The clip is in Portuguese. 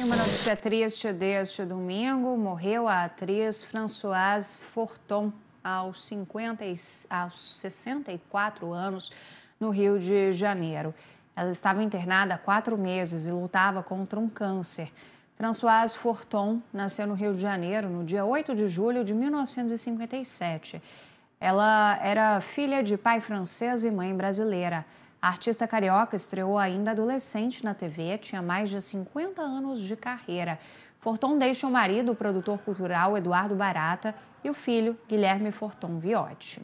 E uma notícia triste deste domingo: morreu a atriz Françoise Forton aos, 50, aos 64 anos no Rio de Janeiro. Ela estava internada há quatro meses e lutava contra um câncer. Françoise Forton nasceu no Rio de Janeiro no dia 8 de julho de 1957. Ela era filha de pai francês e mãe brasileira. A artista carioca estreou ainda adolescente na TV, tinha mais de 50 anos de carreira. Forton deixa o marido, o produtor cultural Eduardo Barata, e o filho, Guilherme Forton Viotti.